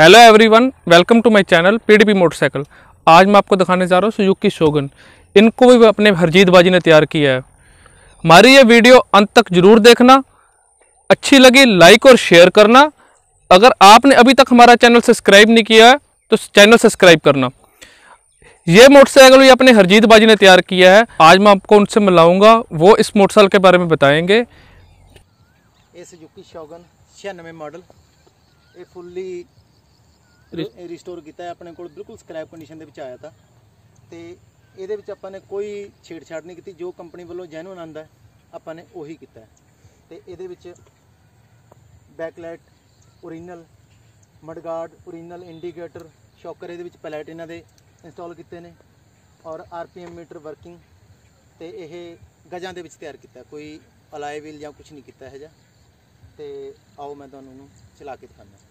hello everyone welcome to my channel PDP motorcycle आज मैं आपको दिखाने जा रहा हूँ सुजुकी शोगन इनको भी अपने हरजीत बाजी ने तैयार किया है हमारी ये वीडियो अंत तक जरूर देखना अच्छी लगी लाइक और शेयर करना अगर आपने अभी तक हमारा चैनल सब्सक्राइब नहीं किया है तो चैनल सब्सक्राइब करना ये मोटरसाइकिल भी अपने हरजीत बाजी ने तैयार किया है आज मैं आपको उनसे मिलाऊँगा वो इस मोटरसाइकिल के बारे में बताएँगे ये सुजुकी शोगन छियानवे मॉडल ये फुल्ली ਰੀਸਟੋਰ ਕੀਤਾ ਹੈ ਆਪਣੇ ਕੋਲ ਬਿਲਕੁਲ ਸਕ੍ਰੈਪ ਕੰਡੀਸ਼ਨ ਦੇ ਵਿੱਚ ਆਇਆ ਤਾਂ ਤੇ ਇਹਦੇ ਵਿੱਚ ਆਪਾਂ ਨੇ ਕੋਈ ਛੇੜਛਾੜ ਨਹੀਂ ਕੀਤੀ ਜੋ ਕੰਪਨੀ ਵੱਲੋਂ ਜੈਨੂਨ ਆਂਦਾ ਆਪਾਂ ਨੇ ਉਹੀ ਕੀਤਾ ਤੇ ਇਹਦੇ ਵਿੱਚ backlight original mudguard original indicator shocker ਇਹਦੇ ਵਿੱਚ ਪੈਲੇਟ ਇਹਨਾਂ ਦੇ ਇੰਸਟਾਲ ਕੀਤੇ ਨੇ ਔਰ ਆਰਪੀਐਮ ਮੀਟਰ ਵਰਕਿੰਗ ਤੇ ਇਹ ਗਜਾਂ ਦੇ ਵਿੱਚ ਤਿਆਰ ਕੀਤਾ ਕੋਈ ਅਲਾਈ ਵੀਲ ਜਾਂ ਕੁਝ ਨਹੀਂ ਕੀਤਾ ਹੈ ਜਾਂ ਤੇ ਆਓ ਮੈਂ ਤੁਹਾਨੂੰ ਨੂੰ ਚਲਾ ਕੇ ਦਿਖਾਉਂਦਾ